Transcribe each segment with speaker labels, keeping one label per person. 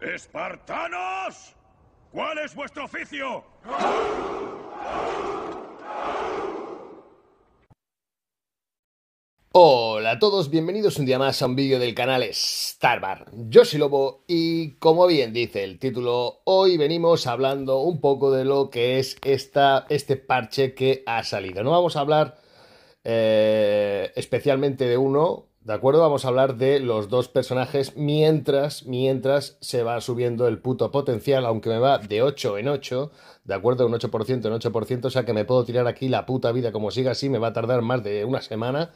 Speaker 1: ¡Espartanos! ¿Cuál es vuestro oficio? Hola a todos, bienvenidos un día más a un vídeo del canal Starbar. Yo soy Lobo y como bien dice el título, hoy venimos hablando un poco de lo que es esta, este parche que ha salido. No vamos a hablar eh, especialmente de uno, ¿De acuerdo? Vamos a hablar de los dos personajes mientras, mientras se va subiendo el puto potencial, aunque me va de 8 en 8, ¿de acuerdo? Un 8% en 8%, o sea que me puedo tirar aquí la puta vida como siga así, me va a tardar más de una semana.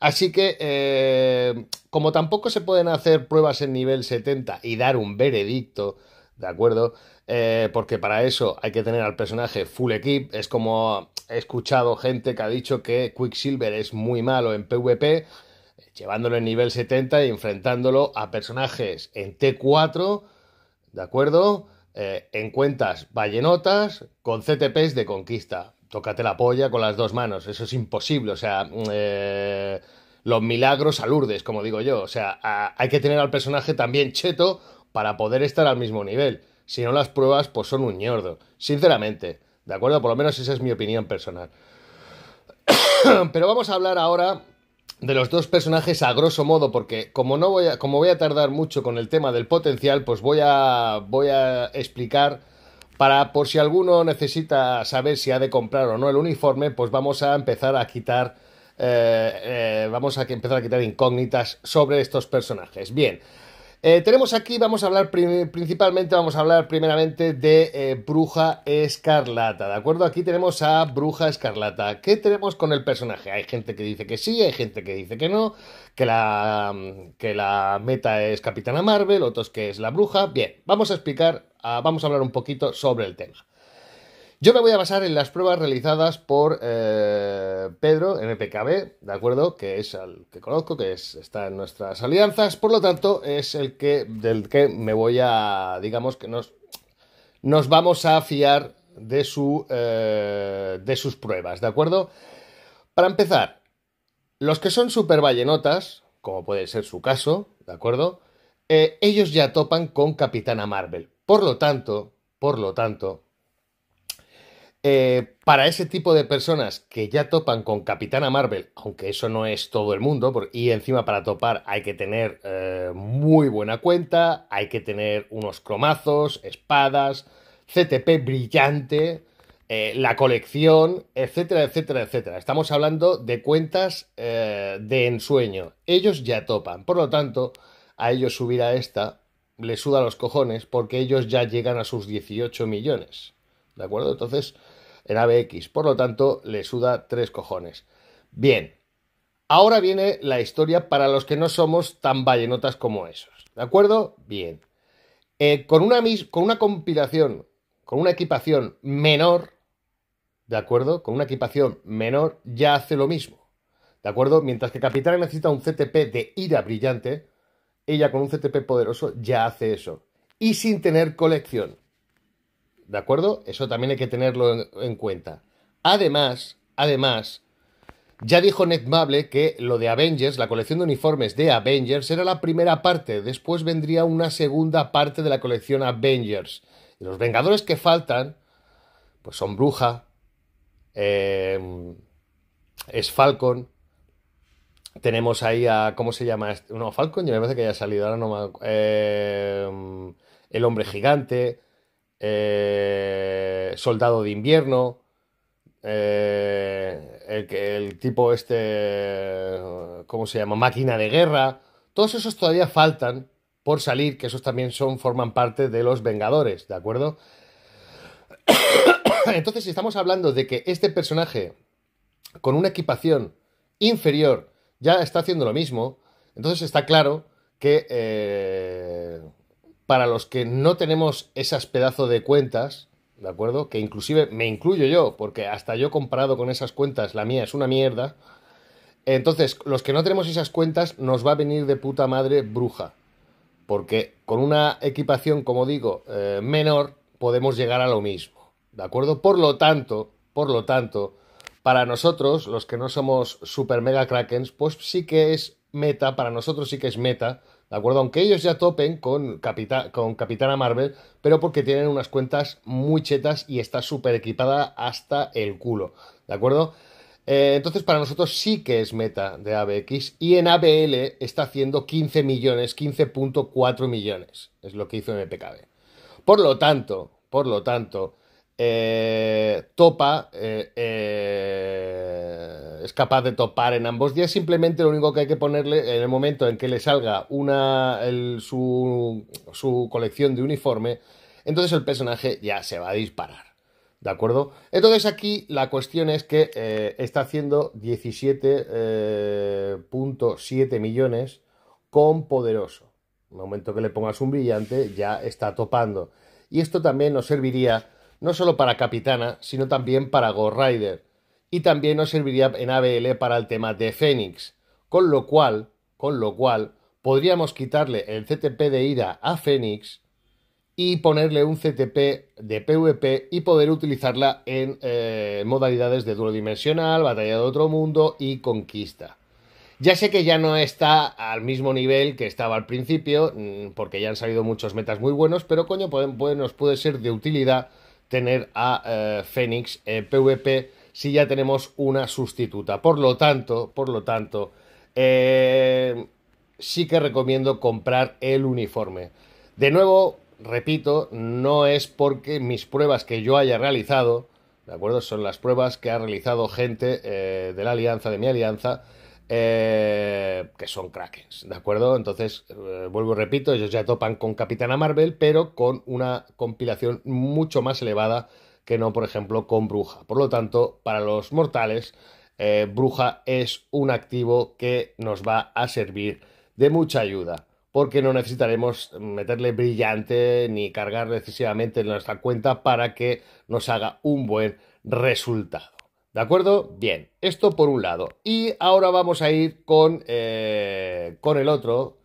Speaker 1: Así que, eh, como tampoco se pueden hacer pruebas en nivel 70 y dar un veredicto, ¿de acuerdo? Eh, porque para eso hay que tener al personaje full equip, es como he escuchado gente que ha dicho que Quicksilver es muy malo en PvP llevándolo en nivel 70 y enfrentándolo a personajes en T4, ¿de acuerdo? Eh, en cuentas vallenotas con CTPs de conquista. Tócate la polla con las dos manos, eso es imposible, o sea, mm, eh, los milagros alurdes, como digo yo, o sea, hay que tener al personaje también cheto para poder estar al mismo nivel. Si no las pruebas, pues son un ñordo, sinceramente, ¿de acuerdo? Por lo menos esa es mi opinión personal. Pero vamos a hablar ahora de los dos personajes a grosso modo, porque como no voy a, como voy a tardar mucho con el tema del potencial, pues voy a voy a explicar para por si alguno necesita saber si ha de comprar o no el uniforme, pues vamos a empezar a quitar eh, eh, vamos a empezar a quitar incógnitas sobre estos personajes. Bien, eh, tenemos aquí, vamos a hablar principalmente, vamos a hablar primeramente de eh, Bruja Escarlata, ¿de acuerdo? Aquí tenemos a Bruja Escarlata. ¿Qué tenemos con el personaje? Hay gente que dice que sí, hay gente que dice que no, que la, que la meta es Capitana Marvel, otros que es la Bruja. Bien, vamos a explicar, ah, vamos a hablar un poquito sobre el tema. Yo me voy a basar en las pruebas realizadas por eh, Pedro MPKB, ¿de acuerdo? Que es al que conozco, que es, está en nuestras alianzas, por lo tanto, es el que del que me voy a, digamos que nos, nos vamos a fiar de, su, eh, de sus pruebas, ¿de acuerdo? Para empezar, los que son super vallenotas, como puede ser su caso, ¿de acuerdo? Eh, ellos ya topan con Capitana Marvel. Por lo tanto, por lo tanto, eh, para ese tipo de personas que ya topan con Capitana Marvel, aunque eso no es todo el mundo, y encima para topar hay que tener eh, muy buena cuenta, hay que tener unos cromazos, espadas, CTP brillante, eh, la colección, etcétera, etcétera, etcétera. Estamos hablando de cuentas de ensueño. Ellos ya topan, por lo tanto, a ellos subir a esta les suda los cojones porque ellos ya llegan a sus 18 millones. ¿De acuerdo? Entonces, en X, Por lo tanto, le suda tres cojones. Bien, ahora viene la historia para los que no somos tan vallenotas como esos. ¿De acuerdo? Bien. Eh, con, una con una compilación, con una equipación menor, ¿de acuerdo? Con una equipación menor ya hace lo mismo. ¿De acuerdo? Mientras que Capitana necesita un CTP de ira brillante, ella con un CTP poderoso ya hace eso. Y sin tener colección. ¿De acuerdo? Eso también hay que tenerlo en, cuenta. Además, además, ya dijo Ned Mable que lo de Avengers, la colección de uniformes de Avengers, era la primera parte. Después vendría una segunda parte de la colección Avengers. los Vengadores que faltan, pues son Bruja, eh, es Falcon. Tenemos ahí a. ¿Cómo se llama? Este? No, Falcon, ya me parece que haya salido. Ahora no me, eh, el hombre gigante. Eh, soldado de Invierno, eh, el, tipo este, ¿cómo se llama? Máquina de Guerra. Todos esos todavía faltan por salir, que esos también son, forman parte de los Vengadores, ¿de acuerdo? Entonces, si estamos hablando de que este personaje, con una equipación inferior, ya está haciendo lo mismo, entonces está claro que eh, para los que no tenemos esas pedazos de cuentas, ¿de acuerdo? Que inclusive me incluyo yo, porque hasta yo comparado con esas cuentas, la mía es una mierda. Entonces, los que no tenemos esas cuentas, nos va a venir de puta madre bruja. Porque con una equipación, como digo, eh, menor, podemos llegar a lo mismo. ¿De acuerdo? Por lo tanto, por lo tanto, para nosotros, los que no somos super mega krakens, pues sí que es meta, para nosotros sí que es meta ¿de acuerdo? Aunque ellos ya topen con, con Capitana Marvel, pero porque tienen unas cuentas muy chetas y está súper equipada hasta el culo, ¿de acuerdo? Eh, entonces para nosotros sí que es meta de ABX y en ABL está haciendo 15 millones, 15.4 millones, es lo que hizo MPKB. Por lo tanto, por lo tanto, eh, topa, eh, eh, es capaz de topar en ambos días. Simplemente lo único que hay que ponerle en el momento en que le salga una, su, su, colección de uniforme, entonces el personaje ya se va a disparar. ¿De acuerdo? Entonces aquí la cuestión es que está haciendo 17.7 millones con poderoso. En el momento que le pongas un brillante ya está topando. Y esto también nos serviría no solo para Capitana, sino también para Go Rider, y también nos serviría en ABL para el tema de Fénix, con lo cual, con lo cual, podríamos quitarle el CTP de ida a Fénix y ponerle un CTP de PvP y poder utilizarla en eh, modalidades de duodimensional, dimensional, batalla de otro mundo y conquista. Ya sé que ya no está al mismo nivel que estaba al principio, mm, porque ya han salido muchos metas muy buenos, pero coño, nos puede ser de utilidad tener a eh, Fénix PvP eh, si ya tenemos una sustituta. Por lo tanto, por lo tanto, eh, sí que recomiendo comprar el uniforme. De nuevo, repito, no es porque mis pruebas que yo haya realizado, ¿de acuerdo? Son las pruebas que ha realizado gente de la alianza, de mi alianza, eh, que son Krakens, ¿de acuerdo? Entonces, eh, vuelvo y repito, ellos ya topan con Capitana Marvel, pero con una compilación mucho más elevada que no, por ejemplo, con Bruja. Por lo tanto, para los mortales, eh, Bruja es un activo que nos va a servir de mucha ayuda porque no necesitaremos meterle brillante ni cargar excesivamente en nuestra cuenta para que nos haga un buen resultado. ¿De acuerdo? Bien, esto por un lado. Y ahora vamos a ir con, eh, con el otro,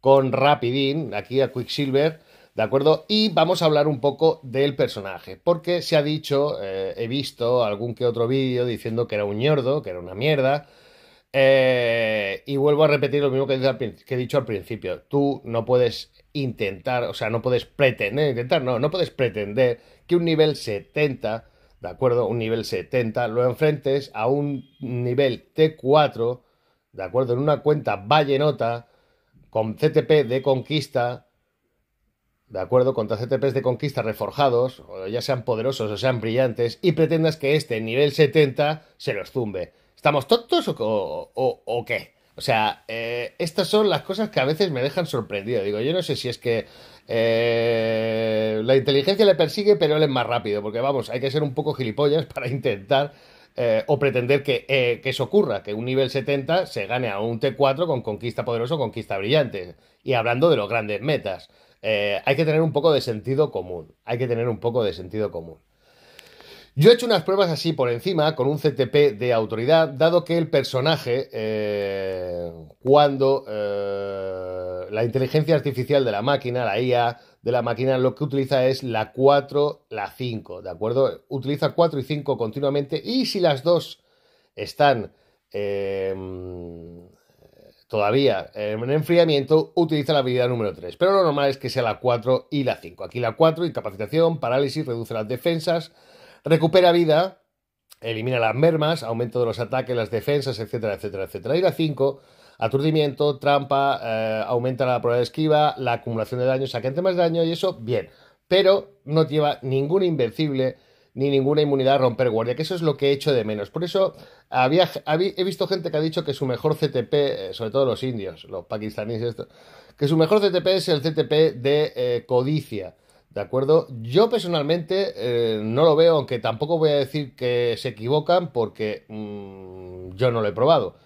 Speaker 1: con Rapidin, aquí a Quicksilver. ¿De acuerdo? Y vamos a hablar un poco del personaje, porque se ha dicho, eh, he visto algún que otro vídeo diciendo que era un ñordo, que era una mierda, eh, y vuelvo a repetir lo mismo que, he dicho al principio. Tú no puedes intentar, o sea, no puedes pretender, intentar, no, no puedes pretender que un nivel 70 ¿de acuerdo? Un nivel 70, lo enfrentes a un nivel T4, ¿de acuerdo? En una cuenta vallenota con CTP de conquista, ¿de acuerdo? Contra CTPs de conquista reforjados, o ya sean poderosos o sean brillantes, y pretendas que este nivel 70 se los zumbe. ¿Estamos tontos o, qué? O sea, eh, estas son las cosas que a veces me dejan sorprendido. Digo, yo no sé si es que eh, la inteligencia le persigue, pero él es más rápido, porque vamos, hay que ser un poco gilipollas para intentar eh, o pretender que, eh, que, eso ocurra, que un nivel 70 se gane a un T4 con conquista poderoso, conquista brillante. Y hablando de los grandes metas, hay que tener un poco de sentido común, hay que tener un poco de sentido común. Yo he hecho unas pruebas así por encima con un CTP de autoridad, dado que el personaje, eh, cuando eh, la inteligencia artificial de la máquina, la IA de la máquina, lo que utiliza es la 4, la 5, ¿de acuerdo? Utiliza 4 y 5 continuamente y si las dos están em, todavía en enfriamiento, utiliza la habilidad número 3. Pero lo normal es que sea la 4 y la 5. Aquí la 4, incapacitación, parálisis, reduce las defensas Recupera vida, elimina las mermas, aumento de los ataques, las defensas, etcétera, etcétera, etcétera. Y la 5, aturdimiento, trampa, eh, aumenta la probabilidad de esquiva, la acumulación de daño, saqueante más daño y eso, bien. Pero no lleva ningún invencible ni ninguna inmunidad a romper guardia, que eso es lo que he hecho de menos. Por eso he visto gente que ha dicho que su mejor CTP, eh, sobre todo los indios, los pakistaníes, esto, que su mejor CTP es el CTP de eh, codicia. ¿De acuerdo? Yo personalmente eh, no lo veo, aunque tampoco voy a decir que se equivocan porque mm, yo no lo he probado.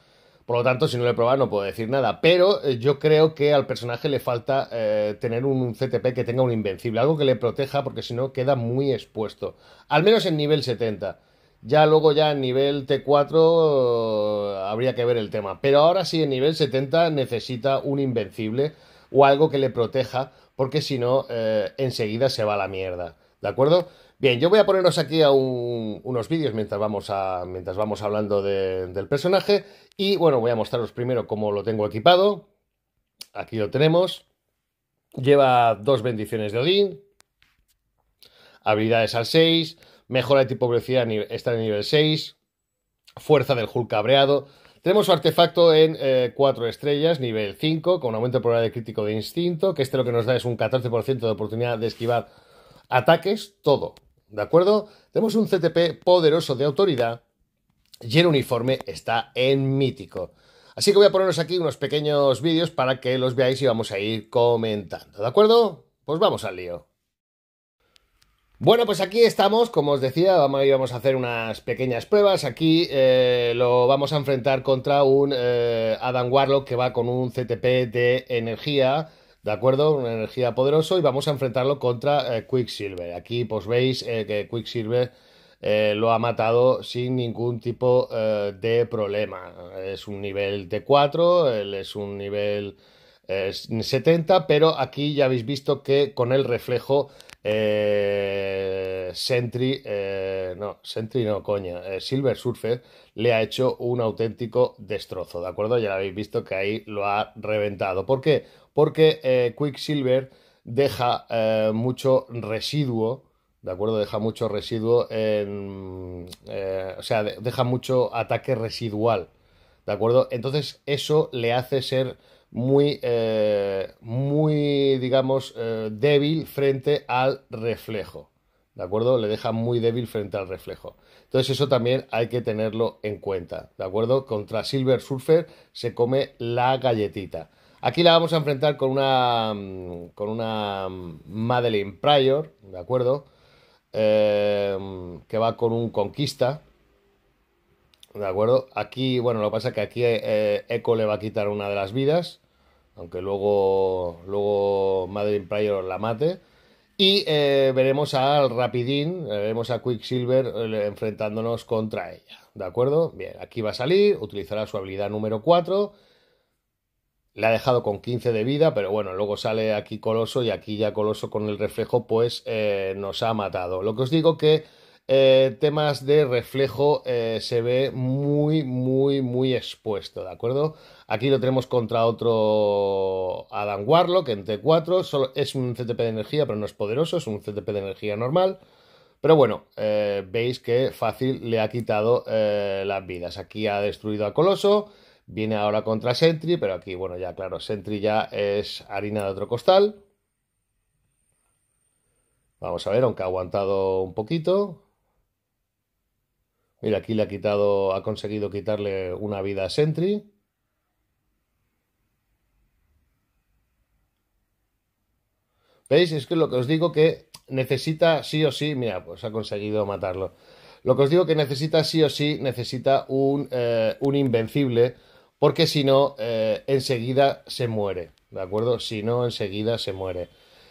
Speaker 1: Por lo tanto, si no lo he probado no puedo decir nada. Pero eh, yo creo que al personaje le falta eh, tener un CTP que tenga un invencible, algo que le proteja porque si no queda muy expuesto. Al menos en nivel 70. Ya luego ya en nivel T4 habría que ver el tema. Pero ahora sí, en nivel 70 necesita un invencible o algo que le proteja porque si no, eh, enseguida se va a la mierda. ¿De acuerdo? Bien, yo voy a poneros aquí a unos vídeos mientras vamos, a, mientras vamos hablando del personaje. Y bueno, voy a mostraros primero cómo lo tengo equipado. Aquí lo tenemos. Lleva dos bendiciones de Odín. Habilidades al 6. Mejora de velocidad está en nivel 6. Fuerza del Hulk cabreado. Tenemos su artefacto en 4 eh, estrellas, nivel 5, con un aumento de probabilidad de crítico de instinto, que este lo que nos da es un 14% de oportunidad de esquivar ataques, todo. ¿De acuerdo? Tenemos un CTP poderoso de autoridad y el uniforme está en mítico. Así que voy a poneros aquí unos pequeños vídeos para que los veáis y vamos a ir comentando. ¿De acuerdo? Pues vamos al lío. Bueno, pues aquí estamos, como os decía, vamos a hacer unas pequeñas pruebas. Aquí eh, lo vamos a enfrentar contra un eh, Adam Warlock que va con un CTP de energía, ¿de acuerdo? Una energía poderoso y vamos a enfrentarlo contra eh, Quicksilver. Aquí pues veis que Quicksilver lo ha matado sin ningún tipo de problema. Es un nivel de 4 él es un nivel 70, pero aquí ya habéis visto que con el reflejo eh, Sentry, eh, no, Sentry no, coña, eh, Silver Surfer le ha hecho un auténtico destrozo, ¿de acuerdo? Ya lo habéis visto que ahí lo ha reventado. ¿Por qué? Porque Quicksilver deja mucho residuo, ¿de acuerdo? Deja mucho residuo, en, o sea, deja mucho ataque residual, ¿de acuerdo? Entonces eso le hace ser muy, eh, muy digamos, eh, débil frente al reflejo. ¿De acuerdo? Le deja muy débil frente al reflejo. Entonces eso también hay que tenerlo en cuenta. ¿De acuerdo? Contra Silver Surfer se come la galletita. Aquí la vamos a enfrentar con una, mm, con una mm, Madeleine Pryor, ¿de acuerdo? Eh, que va con un Conquista, ¿De acuerdo? Aquí, bueno, lo que pasa es que aquí eh, eh, Echo le va a quitar una de las vidas, aunque luego, luego Madeline Pryor la mate. Y eh, veremos al Rapidín, veremos a Quicksilver enfrentándonos contra ella. ¿De acuerdo? Bien, aquí va a salir, utilizará su habilidad número 4. Le ha dejado con 15 de vida, pero bueno, luego sale aquí Coloso y aquí ya Coloso con el reflejo, pues nos ha matado. Lo que os digo que eh, temas de reflejo eh, se ve muy, muy, muy expuesto, ¿de acuerdo? Aquí lo tenemos contra otro Adam Warlock en T4, es un CTP de energía, pero no es poderoso, es un CTP de energía normal. Pero bueno, eh, veis que fácil le ha quitado las vidas. Aquí ha destruido a Coloso, viene ahora contra Sentry, pero aquí, bueno, ya claro, Sentry ya es harina de otro costal. Vamos a ver, aunque ha aguantado un poquito, Mira, aquí le ha quitado, ha conseguido quitarle una vida a Sentry. ¿Veis? Es que lo que os digo que necesita sí o sí, mira, pues ha conseguido matarlo. Lo que os digo que necesita sí o sí, necesita un, eh, invencible, porque si no, eh, enseguida se muere, ¿de acuerdo? Si no, enseguida se muere.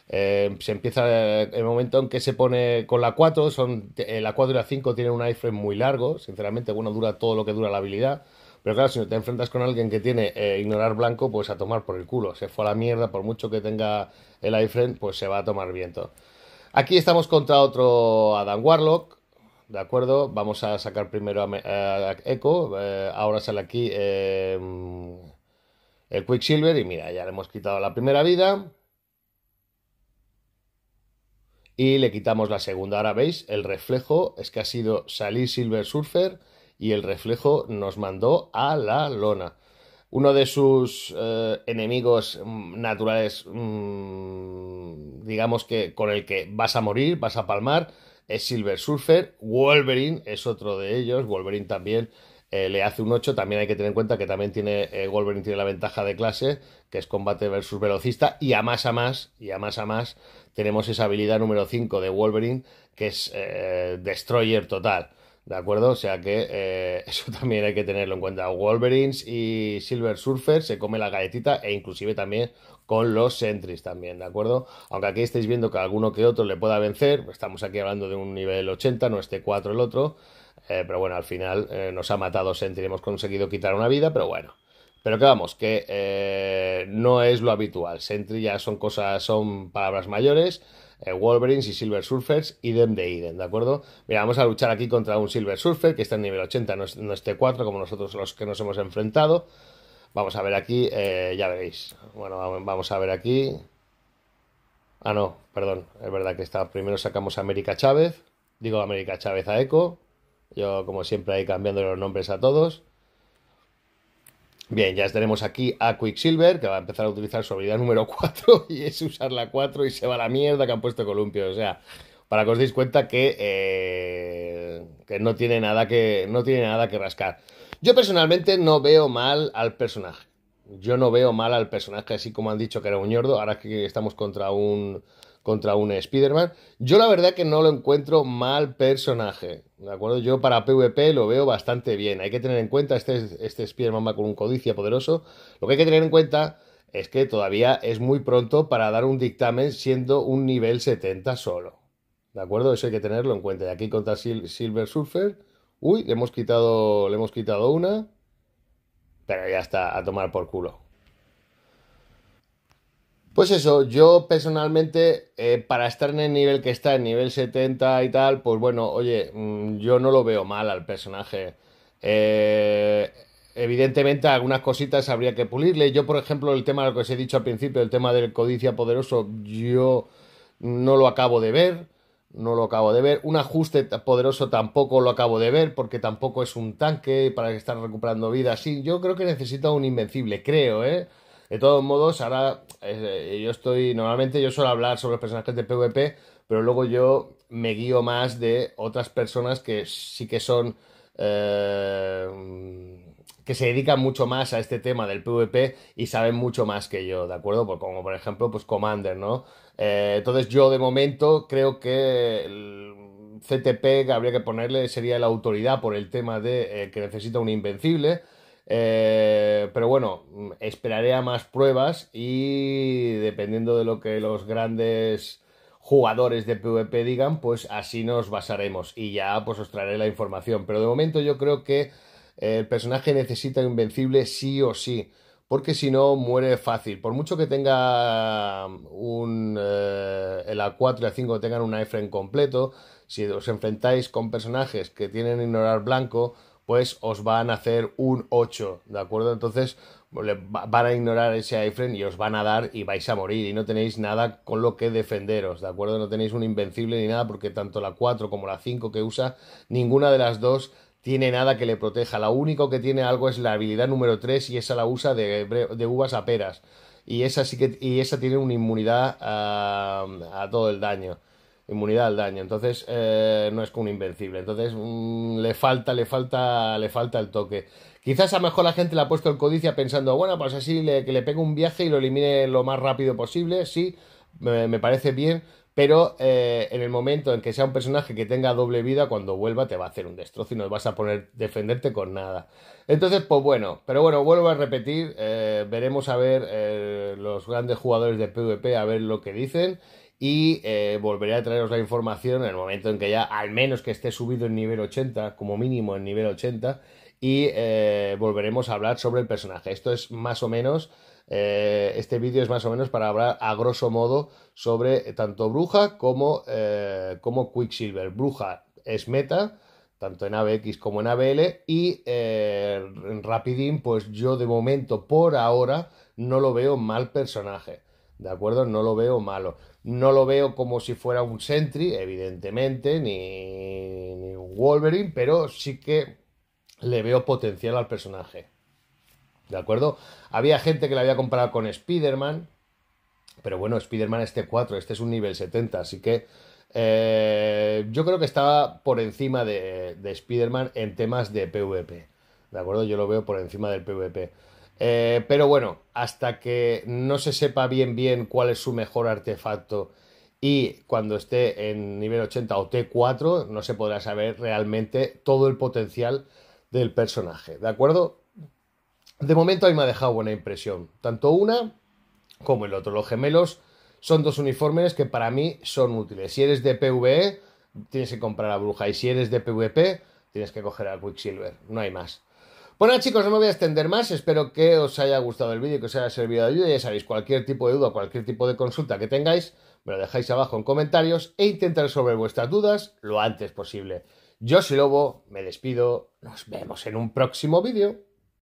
Speaker 1: Eh, se empieza eh, el momento en que se pone con la 4, son, eh, la 4 y la 5 tienen un iframe muy largo, sinceramente, bueno, dura todo lo que dura la habilidad, pero claro, si te enfrentas con alguien que tiene ignorar blanco, pues a tomar por el culo, se fue a la mierda, por mucho que tenga el iframe, pues se va a tomar viento. Aquí estamos contra otro Adam Warlock, ¿de acuerdo? Vamos a sacar primero a, a Echo, ahora sale aquí el Quicksilver y mira, ya le hemos quitado la primera vida y le quitamos la segunda. Ahora veis, el reflejo es que ha sido salir Silver Surfer y el reflejo nos mandó a la lona. Uno de sus eh, enemigos mm, naturales, mm, digamos que con el que vas a morir, vas a palmar, es Silver Surfer. Wolverine es otro de ellos. Wolverine también eh, le hace un 8, también hay que tener en cuenta que también tiene eh, Wolverine tiene la ventaja de clase, que es combate versus velocista, y a más a más, y a más a más, tenemos esa habilidad número 5 de Wolverine, que es eh, Destroyer total. ¿De acuerdo? O sea que eso también hay que tenerlo en cuenta. Wolverines y Silver Surfer se come la galletita e inclusive también con los Sentries también, ¿de acuerdo? Aunque aquí estáis viendo que alguno que otro le pueda vencer, pues estamos aquí hablando de un nivel 80, no este 4 el otro, eh, pero bueno, al final eh, nos ha matado Sentry, hemos conseguido quitar una vida, pero bueno. Pero que vamos, que eh, no es lo habitual. Sentry ya son cosas, son palabras mayores. Wolverines y Silver Surfers, idem de idem, ¿de acuerdo? Mira, vamos a luchar aquí contra un Silver Surfer que está en nivel 80, no es, 4 como nosotros los que nos hemos enfrentado. Vamos a ver aquí, ya veréis. Bueno, vamos a ver aquí. Ah, no, perdón, es verdad que está, primero sacamos a América Chávez, digo América Chávez a Echo yo, como siempre, ahí cambiando los nombres a todos. Bien, ya tenemos aquí a Quicksilver, que va a empezar a utilizar su habilidad número 4 y es usar la 4 y se va a la mierda que han puesto columpio. O sea, para que os deis cuenta eh, que, no, tiene nada que no tiene nada que rascar. Yo personalmente no veo mal al personaje. Yo no veo mal al personaje, así como han dicho que era un ñordo. Ahora que estamos contra un contra un Spider-Man. Yo la verdad que no lo encuentro mal personaje, ¿de acuerdo? Yo para PvP lo veo bastante bien. Hay que tener en cuenta, este, este Spider-Man va con un codicia poderoso. Lo que hay que tener en cuenta es que todavía es muy pronto para dar un dictamen siendo un nivel 70 solo. ¿De acuerdo? Eso hay que tenerlo en cuenta. Y aquí contra Silver Surfer. Uy, le hemos quitado, le hemos quitado una. Pero ya está, a tomar por culo. Pues eso, yo personalmente, eh, para estar en el nivel que está, en nivel 70 y tal, pues bueno, oye, mm, yo no lo veo mal al personaje. Eh, evidentemente, algunas cositas habría que pulirle. Yo, por ejemplo, el tema de lo que os he dicho al principio, el tema del codicia poderoso, yo no lo acabo de ver. No lo acabo de ver. Un ajuste poderoso tampoco lo acabo de ver, porque tampoco es un tanque para estar recuperando vida. Sí, yo creo que necesita un invencible, creo, ¿eh? De todos modos, ahora eh, eh, yo estoy, normalmente yo suelo hablar sobre los personajes de PvP, pero luego yo me guío más de otras personas que sí que son... Eh, que se dedican mucho más a este tema del PvP y saben mucho más que yo, ¿de acuerdo? Pues como por ejemplo, pues Commander, ¿no? entonces yo de momento creo que el CTP que habría que ponerle sería la autoridad por el tema de que necesita un invencible. Eh, pero bueno, mm, esperaré a más pruebas y dependiendo de lo que los grandes jugadores de PvP digan, pues así nos basaremos y ya pues os traeré la información. Pero de momento yo creo que eh, el personaje necesita invencible sí o sí, porque si no muere fácil. Por mucho que tenga mm, un eh, el A4 y A5 tengan un iframe completo, si os enfrentáis con personajes que tienen ignorar blanco, pues os van a hacer un 8, ¿de acuerdo? Entonces van a ignorar ese iframe y os van a dar y vais a morir y no tenéis nada con lo que defenderos, ¿de acuerdo? No tenéis un invencible ni nada porque tanto la 4 como la 5 que usa, ninguna de las dos tiene nada que le proteja. La único que tiene algo es la habilidad número 3 y esa la usa de, de uvas a peras. Y esa sí que y esa tiene una inmunidad a, ah, a todo el daño inmunidad al daño. Entonces, eh, no es como un invencible. Entonces, mm, le falta, le falta, le falta el toque. Quizás a lo mejor la gente le ha puesto el codicia pensando, bueno, pues así que le pegue un viaje y lo elimine lo más rápido posible. Sí, me, parece bien. Pero eh, en el momento en que sea un personaje que tenga doble vida, cuando vuelva te va a hacer un destrozo y no vas a poner defenderte con nada. Entonces, pues bueno, pero bueno, vuelvo a repetir, eh, veremos a ver los grandes jugadores de PvP, a ver lo que dicen y eh, volveré a traeros la información en el momento en que ya, al menos que esté subido en nivel 80, como mínimo en nivel 80, y eh, volveremos a hablar sobre el personaje. Esto es más o menos, eh, este vídeo es más o menos para hablar a grosso modo sobre tanto Bruja como, como Quicksilver. Bruja es meta, tanto en ABX como en ABL y en Rapidin pues yo de momento por ahora no lo veo mal personaje. ¿De acuerdo? No lo veo malo. No lo veo como si fuera un Sentry, evidentemente, ni, ni un Wolverine, pero sí que le veo potencial al personaje. ¿De acuerdo? Había gente que la había comparado con Spider-Man, pero bueno, Spider-Man este 4, este es un nivel 70, así que eh, yo creo que estaba por encima de, de Spider-Man en temas de PvP. ¿De acuerdo? Yo lo veo por encima del PvP. Eh, pero bueno, hasta que no se sepa bien bien cuál es su mejor artefacto y cuando esté en nivel 80 o T4 no se podrá saber realmente todo el potencial del personaje, ¿de acuerdo? De momento ahí me ha dejado buena impresión, tanto una como el otro. Los gemelos son dos uniformes que para mí son útiles. Si eres de PvE, tienes que comprar a Bruja y si eres de PvP, tienes que coger a Quicksilver, no hay más. Bueno chicos, no me voy a extender más, espero que os haya gustado el vídeo, y que os haya servido de ayuda, ya sabéis, cualquier tipo de duda, cualquier tipo de consulta que tengáis, me lo dejáis abajo en comentarios e intentar resolver vuestras dudas lo antes posible. Yo soy Lobo, me despido, nos vemos en un próximo vídeo.